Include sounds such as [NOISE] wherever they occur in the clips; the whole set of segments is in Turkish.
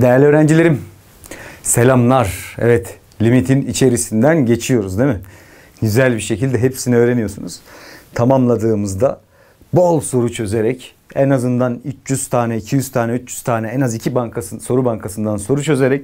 Değerli öğrencilerim, selamlar. Evet, limitin içerisinden geçiyoruz değil mi? Güzel bir şekilde hepsini öğreniyorsunuz. Tamamladığımızda bol soru çözerek en azından 300 tane, 200 tane, 300 tane en az iki bankasın soru bankasından soru çözerek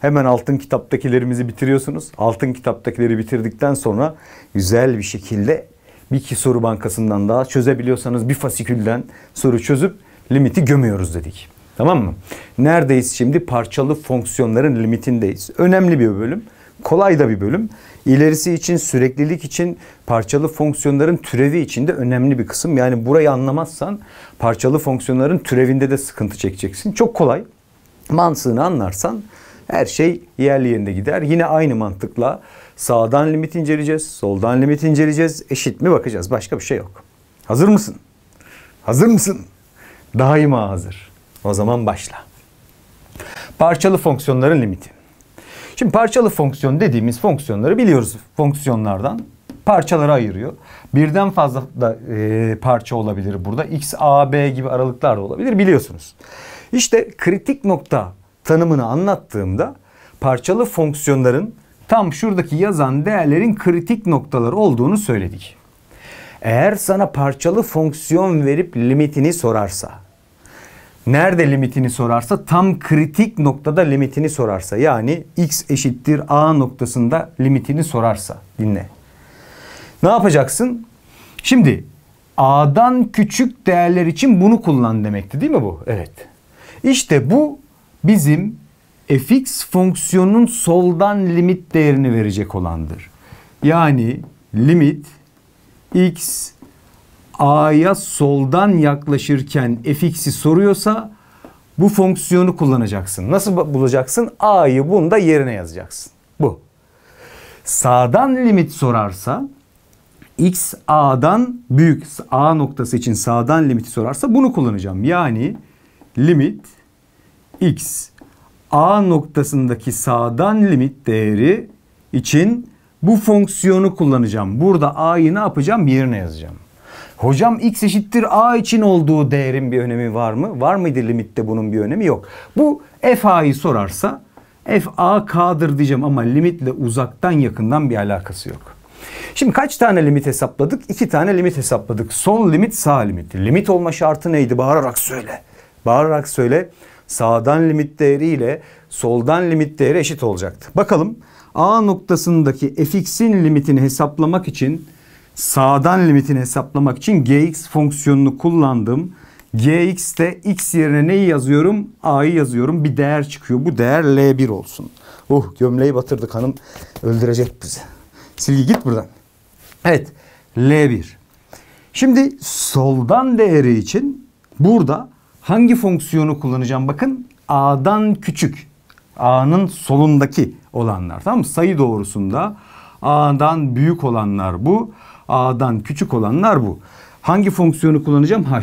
hemen altın kitaptakilerimizi bitiriyorsunuz. Altın kitaptakileri bitirdikten sonra güzel bir şekilde bir iki soru bankasından daha çözebiliyorsanız bir fasikülden soru çözüp limiti gömüyoruz dedik. Tamam mı? Neredeyiz şimdi? Parçalı fonksiyonların limitindeyiz. Önemli bir bölüm. Kolay da bir bölüm. İlerisi için, süreklilik için, parçalı fonksiyonların türevi için de önemli bir kısım. Yani burayı anlamazsan parçalı fonksiyonların türevinde de sıkıntı çekeceksin. Çok kolay. Mantığını anlarsan her şey yerli yerine gider. Yine aynı mantıkla Sağdan limit inceleyeceğiz, soldan limit inceleyeceğiz. Eşit mi bakacağız. Başka bir şey yok. Hazır mısın? Hazır mısın? Daima hazır. O zaman başla. Parçalı fonksiyonların limiti. Şimdi parçalı fonksiyon dediğimiz fonksiyonları biliyoruz fonksiyonlardan parçalara ayırıyor. Birden fazla da e, parça olabilir burada. X, A, B gibi aralıklar da olabilir biliyorsunuz. İşte kritik nokta tanımını anlattığımda parçalı fonksiyonların tam şuradaki yazan değerlerin kritik noktalar olduğunu söyledik. Eğer sana parçalı fonksiyon verip limitini sorarsa, nerede limitini sorarsa tam kritik noktada limitini sorarsa yani x eşittir a noktasında limitini sorarsa dinle. Ne yapacaksın? Şimdi a'dan küçük değerler için bunu kullan demekti değil mi bu? Evet. İşte bu bizim fx fonksiyonun soldan limit değerini verecek olandır. Yani limit x a'ya soldan yaklaşırken fx'i soruyorsa bu fonksiyonu kullanacaksın. Nasıl bulacaksın? a'yı bunda yerine yazacaksın. Bu. Sağdan limit sorarsa x a'dan büyük a noktası için sağdan limiti sorarsa bunu kullanacağım. Yani limit x A noktasındaki sağdan limit değeri için bu fonksiyonu kullanacağım. Burada A'yı ne yapacağım? Yerine yazacağım. Hocam x eşittir a için olduğu değerin bir önemi var mı? Var mıydı limitte bunun bir önemi? Yok. Bu f a'yı sorarsa f a k'dır diyeceğim ama limitle uzaktan yakından bir alakası yok. Şimdi kaç tane limit hesapladık? İki tane limit hesapladık. Sol limit sağ limit. Limit olma şartı neydi? Bağırarak söyle. Bağırarak söyle sağdan limit değeri ile soldan limit değeri eşit olacaktı. Bakalım A noktasındaki fx'in limitini hesaplamak için sağdan limitini hesaplamak için gx fonksiyonunu kullandım. gx'te x yerine neyi yazıyorum? a'yı yazıyorum. Bir değer çıkıyor. Bu değer l1 olsun. Uh gömleği batırdık hanım. Öldürecek bizi. Silgi git buradan. Evet L1. Şimdi soldan değeri için burada hangi fonksiyonu kullanacağım? Bakın A'dan küçük. A'nın solundaki olanlar. Tamam mı? Sayı doğrusunda A'dan büyük olanlar bu. A'dan küçük olanlar bu. Hangi fonksiyonu kullanacağım? H.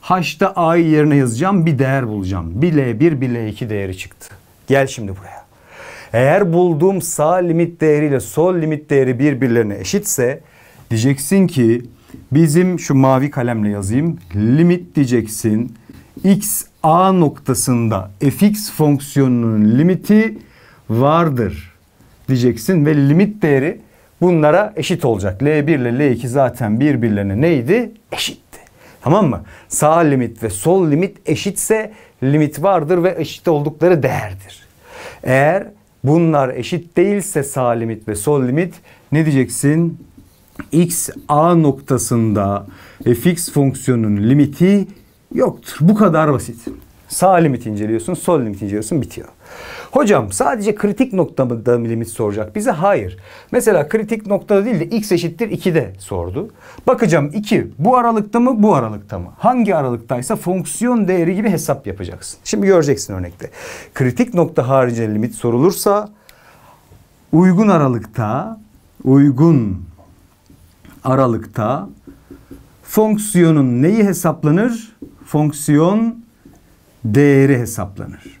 H'da A'yı yerine yazacağım. Bir değer bulacağım. 1L1, 1L2 değeri çıktı. Gel şimdi buraya. Eğer bulduğum sağ limit değeriyle sol limit değeri birbirlerine eşitse diyeceksin ki bizim şu mavi kalemle yazayım. Limit diyeceksin x a noktasında fx fonksiyonunun limiti vardır diyeceksin ve limit değeri bunlara eşit olacak. L1 ile L2 zaten birbirlerine neydi? Eşitti. Tamam mı? Sağ limit ve sol limit eşitse limit vardır ve eşit oldukları değerdir. Eğer bunlar eşit değilse sağ limit ve sol limit ne diyeceksin? x a noktasında fx fonksiyonun limiti Yoktur. Bu kadar basit. Sağ limit inceliyorsun, sol limit inceliyorsun bitiyor. Hocam sadece kritik noktada mı limit soracak bize? Hayır. Mesela kritik noktada değil de x eşittir 2'de sordu. Bakacağım 2 bu aralıkta mı bu aralıkta mı? Hangi aralıktaysa fonksiyon değeri gibi hesap yapacaksın. Şimdi göreceksin örnekte. Kritik nokta haricinde limit sorulursa uygun aralıkta uygun aralıkta fonksiyonun neyi hesaplanır? fonksiyon değeri hesaplanır.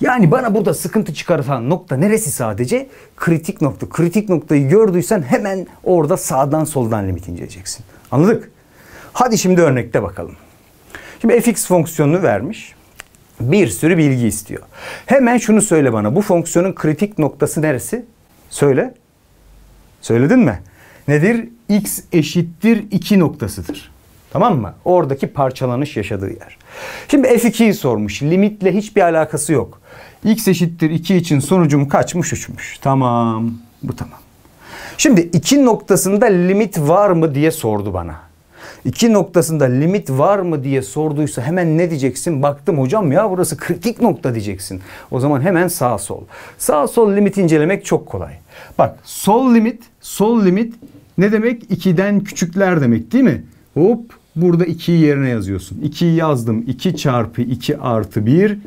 Yani bana burada sıkıntı çıkartan nokta neresi sadece? Kritik nokta. Kritik noktayı gördüysen hemen orada sağdan soldan limit inceleyeceksin. Anladık? Hadi şimdi örnekte bakalım. Şimdi fx fonksiyonunu vermiş. Bir sürü bilgi istiyor. Hemen şunu söyle bana. Bu fonksiyonun kritik noktası neresi? Söyle. Söyledin mi? Nedir? x eşittir 2 noktasıdır. Tamam mı? Oradaki parçalanış yaşadığı yer. Şimdi F2'yi sormuş. Limitle hiçbir alakası yok. X eşittir 2 için sonucum kaçmış 3'müş. Tamam. Bu tamam. Şimdi 2 noktasında limit var mı diye sordu bana. 2 noktasında limit var mı diye sorduysa hemen ne diyeceksin? Baktım hocam ya burası kritik nokta diyeceksin. O zaman hemen sağ sol. Sağ sol limit incelemek çok kolay. Bak sol limit, sol limit ne demek? 2'den küçükler demek değil mi? Hop Burada 2'yi yerine yazıyorsun. 2'yi yazdım. 2 çarpı 2 artı 1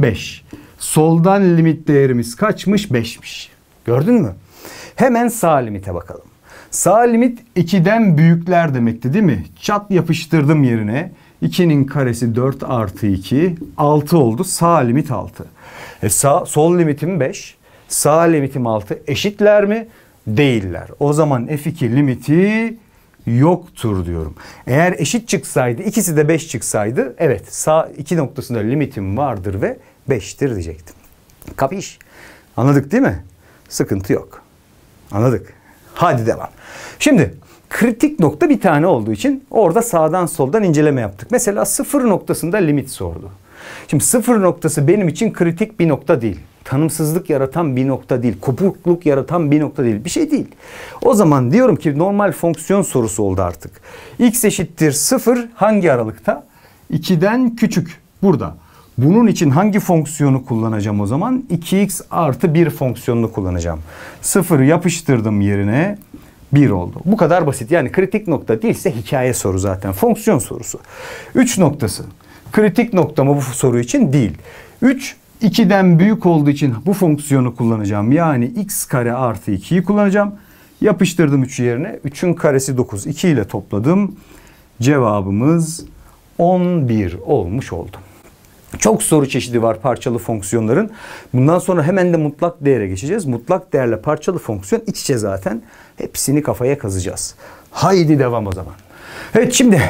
5. Soldan limit değerimiz kaçmış? 5'miş. Gördün mü? Hemen sağ limite bakalım. Sağ limit 2'den büyükler demekti değil mi? Çat yapıştırdım yerine. 2'nin karesi 4 artı 2. 6 oldu. Sağ limit 6. E sağ, sol limitim 5. Sağ limitim 6. Eşitler mi? Değiller. O zaman F2 limiti yoktur diyorum. Eğer eşit çıksaydı ikisi de 5 çıksaydı evet sağ iki noktasında limitim vardır ve 5'tir diyecektim. Kapiş? Anladık değil mi? Sıkıntı yok. Anladık. Hadi devam. Şimdi kritik nokta bir tane olduğu için orada sağdan soldan inceleme yaptık. Mesela sıfır noktasında limit sordu. Şimdi sıfır noktası benim için kritik bir nokta değil. Tanımsızlık yaratan bir nokta değil. Kopukluk yaratan bir nokta değil. Bir şey değil. O zaman diyorum ki normal fonksiyon sorusu oldu artık. X eşittir sıfır hangi aralıkta? 2'den küçük. Burada. Bunun için hangi fonksiyonu kullanacağım o zaman? 2x artı 1 fonksiyonunu kullanacağım. Sıfırı yapıştırdım yerine 1 oldu. Bu kadar basit. Yani kritik nokta değilse hikaye soru zaten. Fonksiyon sorusu. 3 noktası kritik noktamı bu soru için değil. 3 2'den büyük olduğu için bu fonksiyonu kullanacağım. Yani x kare artı 2'yi kullanacağım. Yapıştırdım 3'ü yerine. 3'ün karesi 9. 2 ile topladım. Cevabımız 11 olmuş oldu. Çok soru çeşidi var parçalı fonksiyonların. Bundan sonra hemen de mutlak değere geçeceğiz. Mutlak değerle parçalı fonksiyon iç içe zaten. Hepsini kafaya kazacağız. Haydi devam o zaman. Evet şimdi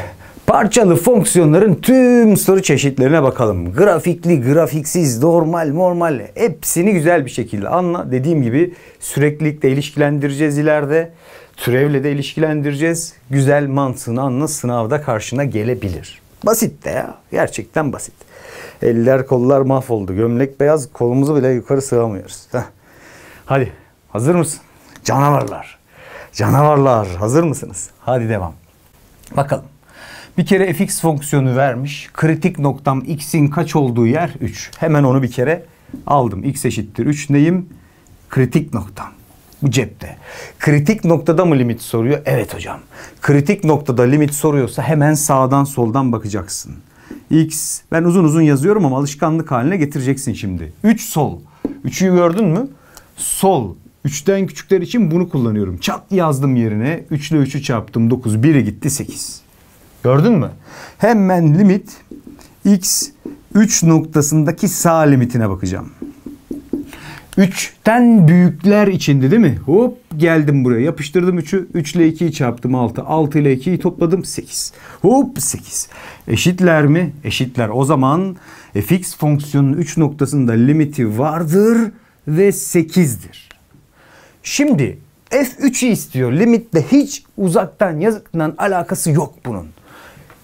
Parçalı fonksiyonların tüm soru çeşitlerine bakalım. Grafikli, grafiksiz, normal, normal hepsini güzel bir şekilde anla. Dediğim gibi süreklilikle ilişkilendireceğiz ileride. Türevle de ilişkilendireceğiz. Güzel mantığını anla sınavda karşına gelebilir. Basit de ya. Gerçekten basit. Eller kollar mahvoldu. Gömlek beyaz kolumuzu bile yukarı sığamıyoruz. Heh. Hadi hazır mısın? Canavarlar. Canavarlar hazır mısınız? Hadi devam. Bakalım. Bir kere fx fonksiyonu vermiş. Kritik noktam x'in kaç olduğu yer 3. Hemen onu bir kere aldım. x eşittir 3 neyim? Kritik noktam. Bu cepte. Kritik noktada mı limit soruyor? Evet hocam. Kritik noktada limit soruyorsa hemen sağdan soldan bakacaksın. X ben uzun uzun yazıyorum ama alışkanlık haline getireceksin şimdi. 3 sol. 3'ü gördün mü? Sol. 3'ten küçükler için bunu kullanıyorum. Çat yazdım yerine. 3 ile 3'ü çarptım 9. 1'e gitti 8. Gördün mü? Hemen limit x 3 noktasındaki sağ limitine bakacağım. 3'ten büyükler içinde değil mi? Hop geldim buraya yapıştırdım 3'ü. 3 ile 2'yi çarptım 6. 6 ile 2'yi topladım 8. Hop 8. Eşitler mi? Eşitler. O zaman e, fx fonksiyonun 3 noktasında limiti vardır ve 8'dir. Şimdi f3'ü istiyor. Limitle hiç uzaktan yakından alakası yok bunun.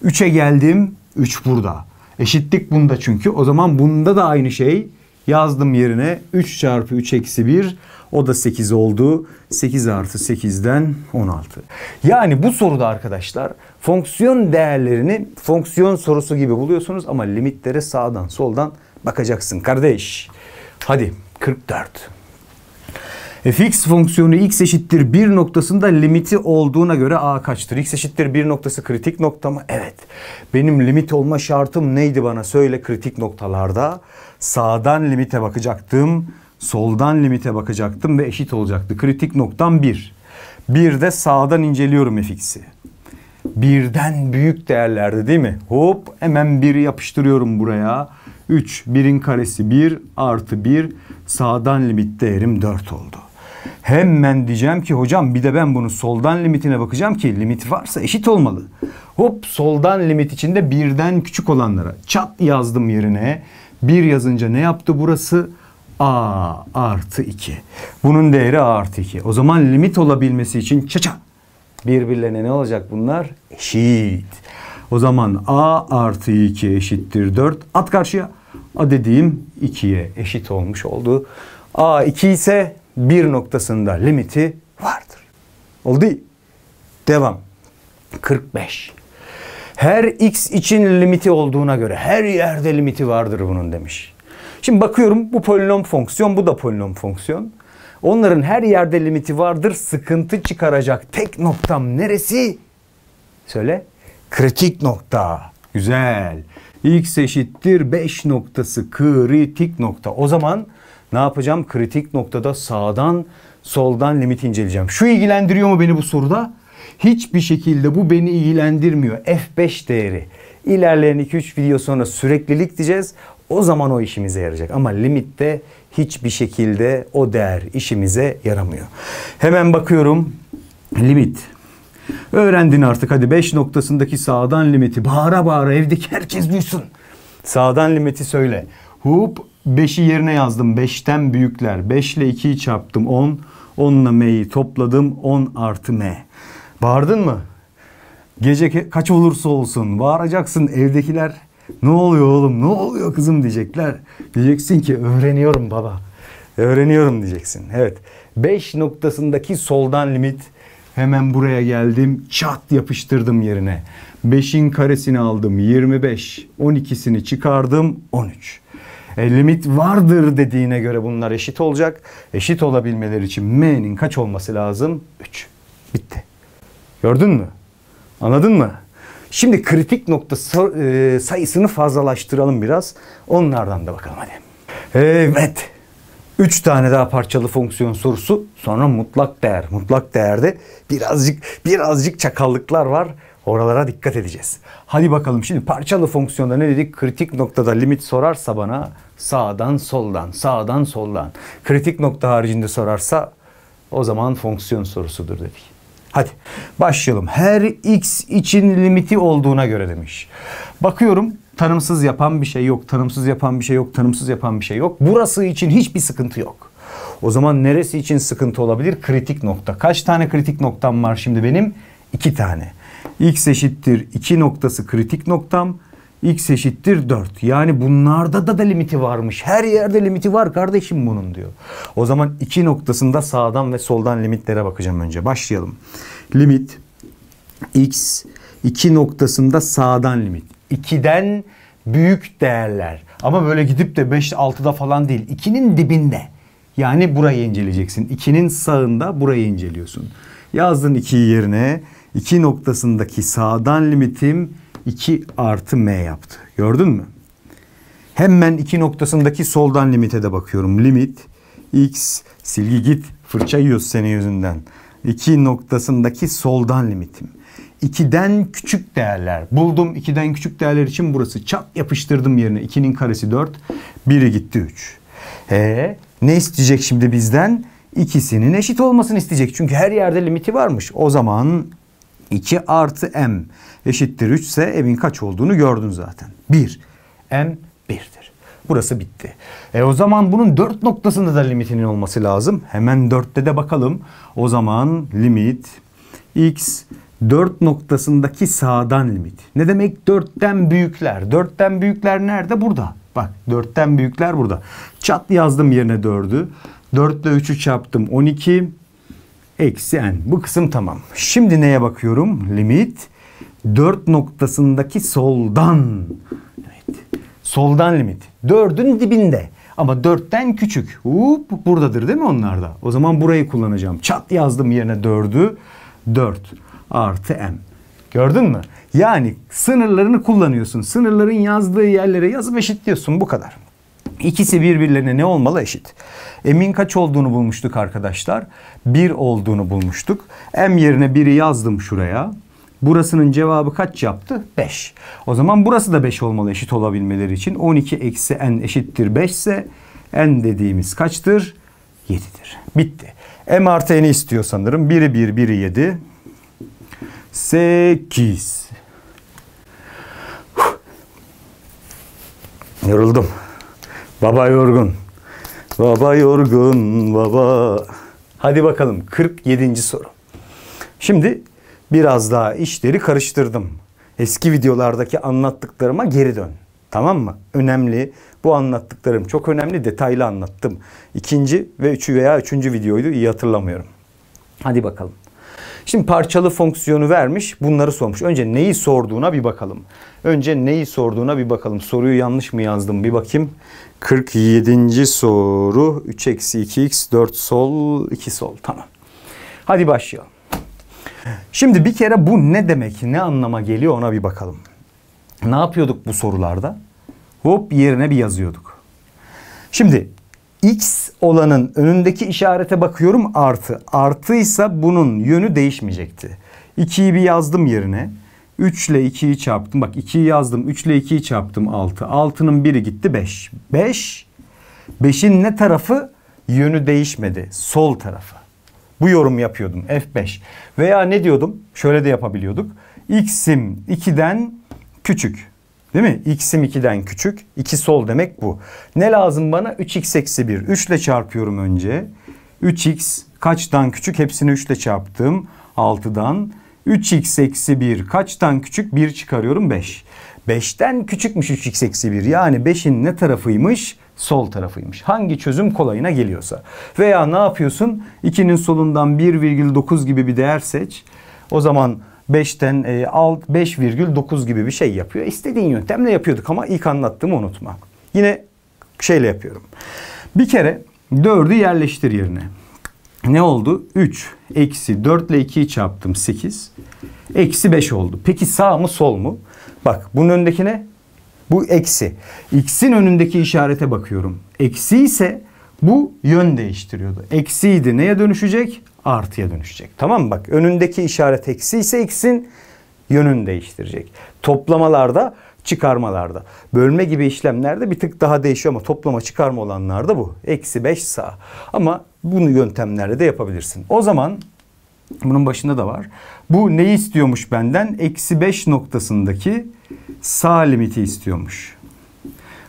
3'e geldim. 3 burada. Eşitlik bunda çünkü. O zaman bunda da aynı şey. Yazdım yerine 3 çarpı 3 eksi 1 o da 8 oldu. 8 artı 8'den 16. Yani bu soruda arkadaşlar fonksiyon değerlerini fonksiyon sorusu gibi buluyorsunuz ama limitlere sağdan soldan bakacaksın kardeş. Hadi 44. E, fx fonksiyonu x eşittir 1 noktasında limiti olduğuna göre a kaçtır? x eşittir 1 noktası kritik nokta mı? Evet. Benim limit olma şartım neydi bana söyle kritik noktalarda? Sağdan limite bakacaktım. Soldan limite bakacaktım ve eşit olacaktı. Kritik noktam 1. Bir de sağdan inceliyorum fx'i. Birden büyük değerlerde değil mi? Hop hemen biri yapıştırıyorum buraya. 3, 1'in karesi 1 artı 1 sağdan limit değerim 4 oldu. Hemen diyeceğim ki hocam bir de ben bunu soldan limitine bakacağım ki limit varsa eşit olmalı. Hop soldan limit içinde birden küçük olanlara çat yazdım yerine. Bir yazınca ne yaptı burası? A artı 2. Bunun değeri A artı 2. O zaman limit olabilmesi için çaça. Birbirlerine ne olacak bunlar? Eşit. O zaman A artı 2 eşittir 4. At karşıya. A dediğim 2'ye eşit olmuş oldu. A 2 ise bir noktasında limiti vardır. Oldu. Devam. 45. Her x için limiti olduğuna göre her yerde limiti vardır bunun demiş. Şimdi bakıyorum bu polinom fonksiyon, bu da polinom fonksiyon. Onların her yerde limiti vardır. Sıkıntı çıkaracak tek noktam neresi? Söyle. Kritik nokta. Güzel. X eşittir 5 noktası kritik nokta. O zaman ne yapacağım? Kritik noktada sağdan soldan limit inceleyeceğim. Şu ilgilendiriyor mu beni bu soruda? Hiçbir şekilde bu beni ilgilendirmiyor. F5 değeri. İlerleyen 2-3 video sonra süreklilik diyeceğiz. O zaman o işimize yarayacak. Ama limitte hiçbir şekilde o değer işimize yaramıyor. Hemen bakıyorum. Limit. Öğrendin artık hadi 5 noktasındaki sağdan limiti bağıra bağıra evdeki herkes duysun. Sağdan limiti söyle. Hop 5'i yerine yazdım. 5'ten büyükler. 5 ile 2'yi çarptım 10. 10 ile m'yi topladım. 10 artı m. Bağırdın mı? Gece kaç olursa olsun bağıracaksın evdekiler ne oluyor oğlum ne oluyor kızım diyecekler. Diyeceksin ki öğreniyorum baba. Öğreniyorum diyeceksin. Evet. 5 noktasındaki soldan limit hemen buraya geldim çat yapıştırdım yerine. 5'in karesini aldım 25. 12'sini çıkardım 13. E, limit vardır dediğine göre bunlar eşit olacak. Eşit olabilmeleri için m'nin kaç olması lazım? 3. Bitti. Gördün mü? Anladın mı? Şimdi kritik nokta e, sayısını fazlalaştıralım biraz. Onlardan da bakalım hadi. Evet. 3 tane daha parçalı fonksiyon sorusu. Sonra mutlak değer. Mutlak değerde birazcık birazcık çakallıklar var. Oralara dikkat edeceğiz. Hadi bakalım şimdi parçalı fonksiyonda ne dedik? Kritik noktada limit sorarsa bana sağdan soldan, sağdan soldan. Kritik nokta haricinde sorarsa o zaman fonksiyon sorusudur dedik. Hadi başlayalım. Her x için limiti olduğuna göre demiş. Bakıyorum tanımsız yapan bir şey yok, tanımsız yapan bir şey yok, tanımsız yapan bir şey yok. Burası için hiçbir sıkıntı yok. O zaman neresi için sıkıntı olabilir? Kritik nokta. Kaç tane kritik noktam var şimdi benim? İki tane x eşittir 2 noktası kritik noktam x eşittir 4. Yani bunlarda da da limiti varmış. Her yerde limiti var kardeşim bunun diyor. O zaman 2 noktasında sağdan ve soldan limitlere bakacağım önce. Başlayalım. Limit x 2 noktasında sağdan limit. 2'den büyük değerler. Ama böyle gidip de 5 6'da falan değil. 2'nin dibinde. Yani burayı inceleyeceksin. 2'nin sağında burayı inceliyorsun. Yazdın 2'yi yerine. 2 noktasındaki sağdan limitim 2 artı m yaptı. Gördün mü? Hemen 2 noktasındaki soldan limite de bakıyorum. Limit x silgi git fırça yiyoruz senin yüzünden. 2 noktasındaki soldan limitim. 2'den küçük değerler. Buldum 2'den küçük değerler için burası. Çat yapıştırdım yerine. 2'nin karesi 4. 1'i gitti 3. E ne isteyecek şimdi bizden? İkisinin eşit olmasını isteyecek. Çünkü her yerde limiti varmış. O zaman 2 artı m eşittir 3 ise m'in kaç olduğunu gördün zaten. 1. m 1'dir. Burası bitti. E o zaman bunun 4 noktasında da limitinin olması lazım. Hemen 4'te de bakalım. O zaman limit x 4 noktasındaki sağdan limit. Ne demek 4'ten büyükler? 4'ten büyükler nerede? Burada. Bak 4'ten büyükler burada. Çat yazdım yerine 4'ü. 4 ile 3'ü çarptım 12 eksi n. Bu kısım tamam. Şimdi neye bakıyorum? Limit 4 noktasındaki soldan. Evet. Soldan limit. 4'ün dibinde. Ama 4'ten küçük. Hop, buradadır değil mi onlarda? O zaman burayı kullanacağım. Çat yazdım yerine 4'ü. 4 artı n. Gördün mü? Yani sınırlarını kullanıyorsun. Sınırların yazdığı yerlere yazıp eşitliyorsun. Bu kadar. İkisi birbirlerine ne olmalı eşit. M'in kaç olduğunu bulmuştuk arkadaşlar? 1 olduğunu bulmuştuk. M yerine 1'i yazdım şuraya. Burasının cevabı kaç yaptı? 5. O zaman burası da 5 olmalı eşit olabilmeleri için. 12 eksi n eşittir 5 ise n dediğimiz kaçtır? 7'dir. Bitti. M artı n'i istiyor sanırım. 1'i 1, 1'i 7. 8. Yoruldum. Baba yorgun. Baba yorgun baba. Hadi bakalım 47. soru. Şimdi biraz daha işleri karıştırdım. Eski videolardaki anlattıklarıma geri dön. Tamam mı? Önemli. Bu anlattıklarım çok önemli. Detaylı anlattım. İkinci ve üçü veya üçüncü videoydu. İyi hatırlamıyorum. Hadi bakalım. Şimdi parçalı fonksiyonu vermiş bunları sormuş. Önce neyi sorduğuna bir bakalım. Önce neyi sorduğuna bir bakalım. Soruyu yanlış mı yazdım bir bakayım. 47. soru 3 eksi 2x 4 sol 2 sol tamam. Hadi başlayalım. Şimdi bir kere bu ne demek ne anlama geliyor ona bir bakalım. Ne yapıyorduk bu sorularda? Hop yerine bir yazıyorduk. Şimdi x olanın önündeki işarete bakıyorum artı. Artıysa bunun yönü değişmeyecekti. 2'yi bir yazdım yerine. 3 ile 2'yi çarptım. Bak 2'yi yazdım. 3 ile 2'yi çarptım 6. 6'nın biri gitti 5. 5. 5'in ne tarafı? Yönü değişmedi. Sol tarafı. Bu yorum yapıyordum. F5. Veya ne diyordum? Şöyle de yapabiliyorduk. X'im 2'den küçük. Değil mi? X'im 2'den küçük. 2 sol demek bu. Ne lazım bana? 3x eksi 1. 3 ile çarpıyorum önce. 3x kaçtan küçük? Hepsini 3 ile çarptım. 6'dan. 3x eksi 1 kaçtan küçük? 1 çıkarıyorum 5. 5'ten küçükmüş 3x eksi 1. Yani 5'in ne tarafıymış? Sol tarafıymış. Hangi çözüm kolayına geliyorsa. Veya ne yapıyorsun? 2'nin solundan 1,9 gibi bir değer seç. O zaman 5'ten 5,9 e, gibi bir şey yapıyor. İstediğin yöntemle yapıyorduk ama ilk anlattığımı unutma. Yine şeyle yapıyorum. Bir kere 4'ü yerleştir yerine. Ne oldu? 3 eksi 4 ile 2'yi çarptım 8. Eksi 5 oldu. Peki sağ mı sol mu? Bak bunun önündeki ne? Bu eksi. X'in önündeki işarete bakıyorum. Eksi ise bu yön değiştiriyordu. Eksiydi neye dönüşecek? artıya dönüşecek. Tamam mı? Bak önündeki işaret eksi ise x'in yönünü değiştirecek. Toplamalarda, çıkarmalarda. Bölme gibi işlemlerde bir tık daha değişiyor ama toplama çıkarma olanlarda bu. Eksi 5 sağ. Ama bunu yöntemlerle de yapabilirsin. O zaman bunun başında da var. Bu ne istiyormuş benden? Eksi 5 noktasındaki sağ limiti istiyormuş.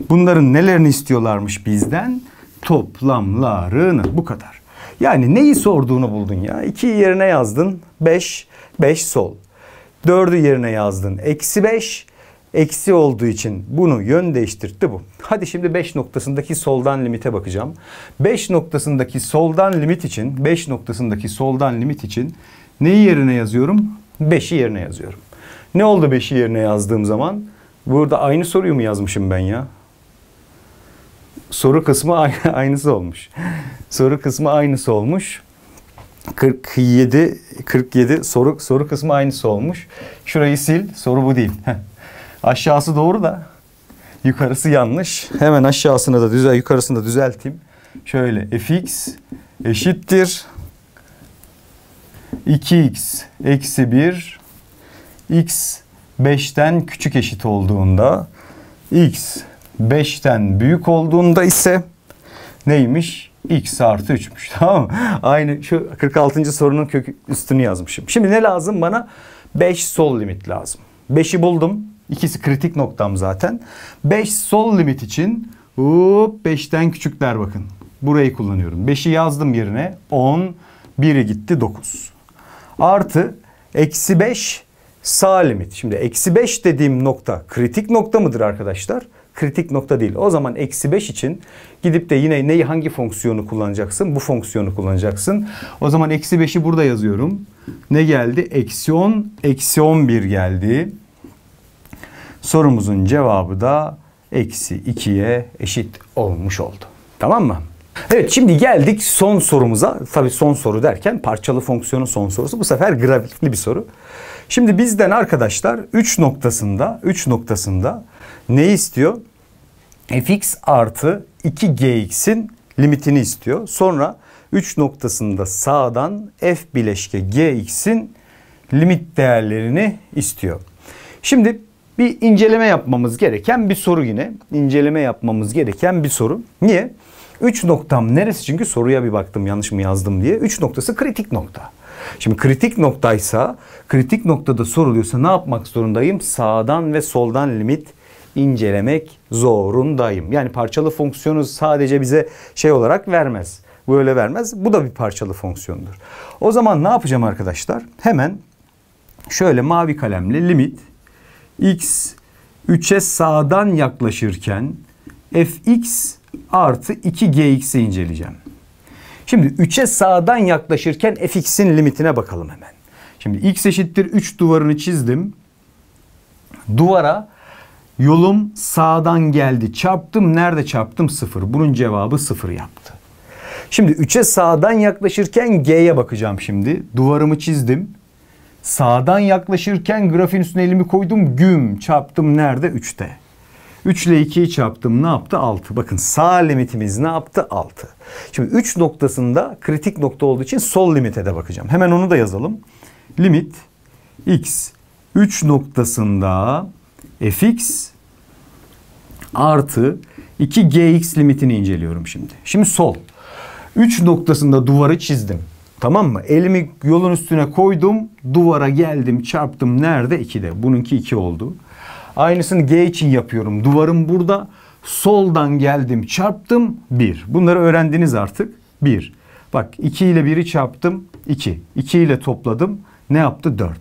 Bunların nelerini istiyorlarmış bizden? Toplamlarını. Bu kadar. Yani neyi sorduğunu buldun ya. 2 yerine yazdın 5, 5 sol. 4'ü yerine yazdın eksi 5, eksi olduğu için bunu yön değiştirtti bu. Hadi şimdi 5 noktasındaki soldan limite bakacağım. 5 noktasındaki soldan limit için 5 noktasındaki soldan limit için neyi yerine yazıyorum? 5'i yerine yazıyorum. Ne oldu 5'i yerine yazdığım zaman? Burada aynı soruyu mu yazmışım ben ya? soru kısmı [LAUGHS] aynısı olmuş. soru kısmı aynısı olmuş. 47 47 soru soru kısmı aynısı olmuş. Şurayı sil. Soru bu değil. Aşağısı doğru da yukarısı yanlış. Hemen aşağısını da düzel yukarısını da düzelteyim. Şöyle fx eşittir 2x eksi 1 x 5'ten küçük eşit olduğunda x 5'ten büyük olduğunda ise neymiş? x artı 3'müş. [LAUGHS] Tamam mı? Aynı şu 46. sorunun kökü üstünü yazmışım. Şimdi ne lazım bana? 5 sol limit lazım. 5'i buldum. İkisi kritik noktam zaten. 5 sol limit için hop 5'ten küçükler bakın. Burayı kullanıyorum. 5'i yazdım yerine. 10, 1'i gitti 9. Artı eksi 5 sağ limit. Şimdi eksi 5 dediğim nokta kritik nokta mıdır arkadaşlar? kritik nokta değil. O zaman eksi 5 için gidip de yine neyi hangi fonksiyonu kullanacaksın? Bu fonksiyonu kullanacaksın. O zaman eksi 5'i burada yazıyorum. Ne geldi? Eksi 10, eksi 11 geldi. Sorumuzun cevabı da eksi 2'ye eşit olmuş oldu. Tamam mı? Evet şimdi geldik son sorumuza. Tabi son soru derken parçalı fonksiyonun son sorusu. Bu sefer grafikli bir soru. Şimdi bizden arkadaşlar 3 noktasında 3 noktasında ne istiyor? fx artı 2gx'in limitini istiyor. Sonra 3 noktasında sağdan f bileşke gx'in limit değerlerini istiyor. Şimdi bir inceleme yapmamız gereken bir soru yine. İnceleme yapmamız gereken bir soru. Niye? 3 noktam neresi? Çünkü soruya bir baktım yanlış mı yazdım diye. 3 noktası kritik nokta. Şimdi kritik noktaysa, kritik noktada soruluyorsa ne yapmak zorundayım? Sağdan ve soldan limit incelemek zorundayım. Yani parçalı fonksiyonu sadece bize şey olarak vermez. Böyle vermez. Bu da bir parçalı fonksiyondur. O zaman ne yapacağım arkadaşlar? Hemen şöyle mavi kalemle limit x 3'e sağdan yaklaşırken fx artı 2gx'i inceleyeceğim. Şimdi 3'e sağdan yaklaşırken fx'in limitine bakalım hemen. Şimdi x eşittir 3 duvarını çizdim. Duvara Yolum sağdan geldi. Çarptım. Nerede çarptım? Sıfır. Bunun cevabı sıfır yaptı. Şimdi 3'e sağdan yaklaşırken G'ye bakacağım şimdi. Duvarımı çizdim. Sağdan yaklaşırken grafiğin üstüne elimi koydum. Güm çarptım nerede? 3'te. 3 ile 2'yi çarptım ne yaptı? 6. Bakın sağ limitimiz ne yaptı? 6. Şimdi 3 noktasında kritik nokta olduğu için sol limite de bakacağım. Hemen onu da yazalım. Limit x 3 noktasında fx artı 2gx limitini inceliyorum şimdi. Şimdi sol. 3 noktasında duvarı çizdim. Tamam mı? Elimi yolun üstüne koydum. Duvara geldim çarptım. Nerede? 2'de. Bununki 2 oldu. Aynısını G için yapıyorum. Duvarım burada. Soldan geldim çarptım. 1. Bunları öğrendiniz artık. 1. Bak 2 ile 1'i çarptım. 2. 2 ile topladım. Ne yaptı? 4.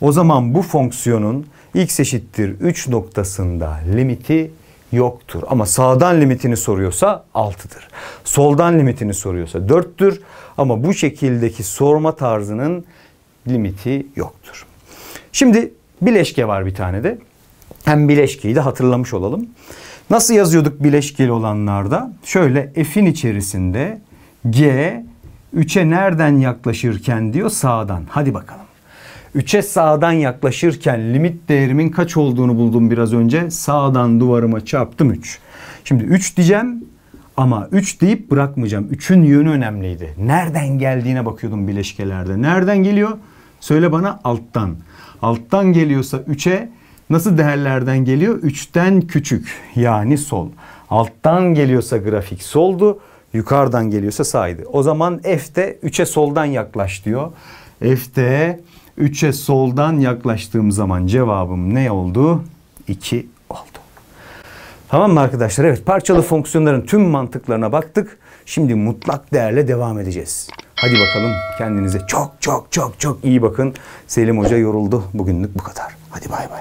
O zaman bu fonksiyonun x eşittir 3 noktasında limiti yoktur. Ama sağdan limitini soruyorsa 6'dır. Soldan limitini soruyorsa 4'tür. Ama bu şekildeki sorma tarzının limiti yoktur. Şimdi bileşke var bir tane de. Hem bileşkeyi de hatırlamış olalım. Nasıl yazıyorduk bileşkeli olanlarda? Şöyle f'in içerisinde g 3'e nereden yaklaşırken diyor sağdan. Hadi bakalım. 3'e sağdan yaklaşırken limit değerimin kaç olduğunu buldum biraz önce. Sağdan duvarıma çarptım 3. Şimdi 3 diyeceğim ama 3 deyip bırakmayacağım. 3'ün yönü önemliydi. Nereden geldiğine bakıyordum bileşkelerde. Nereden geliyor? Söyle bana alttan. Alttan geliyorsa 3'e nasıl değerlerden geliyor? 3'ten küçük yani sol. Alttan geliyorsa grafik soldu. Yukarıdan geliyorsa sağydı. O zaman F de 3'e soldan yaklaş diyor. F de 3'e soldan yaklaştığım zaman cevabım ne oldu? 2 oldu. Tamam mı arkadaşlar? Evet parçalı fonksiyonların tüm mantıklarına baktık. Şimdi mutlak değerle devam edeceğiz. Hadi bakalım kendinize çok çok çok çok iyi bakın. Selim Hoca yoruldu. Bugünlük bu kadar. Hadi bay bay.